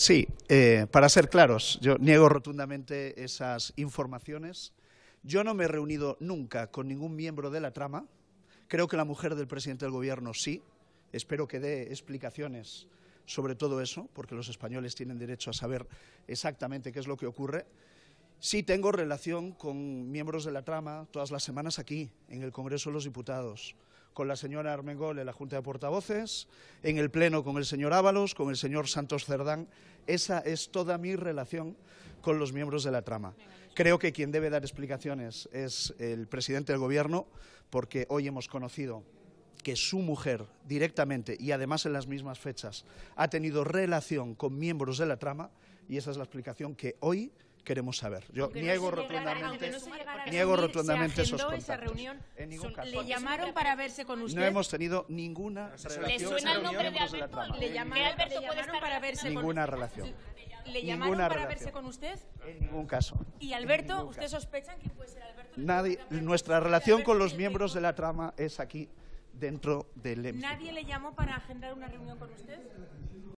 Sí, eh, para ser claros, yo niego rotundamente esas informaciones. Yo no me he reunido nunca con ningún miembro de la trama. Creo que la mujer del presidente del gobierno sí. Espero que dé explicaciones sobre todo eso, porque los españoles tienen derecho a saber exactamente qué es lo que ocurre. Sí tengo relación con miembros de la trama todas las semanas aquí, en el Congreso de los Diputados con la señora Armengol en la Junta de Portavoces, en el Pleno con el señor Ábalos, con el señor Santos Cerdán. Esa es toda mi relación con los miembros de la trama. Creo que quien debe dar explicaciones es el presidente del Gobierno, porque hoy hemos conocido que su mujer directamente y además en las mismas fechas ha tenido relación con miembros de la trama y esa es la explicación que hoy queremos saber. Yo niego rotundamente, no niego rotundamente esos contactos. Esa reunión, Le llamaron para verse con usted. No hemos tenido ninguna relación. ¿Le suena el nombre de Alberto? ¿Le llamaron, Alberto puede estar para verse ninguna relación. ¿Le llamaron para verse con usted? En ningún caso. ¿Y Alberto? ¿Usted sospecha que puede ser Alberto? Nadie. Nuestra relación con los miembros de la trama es aquí, dentro del ¿Nadie le llamó para agendar una reunión con usted?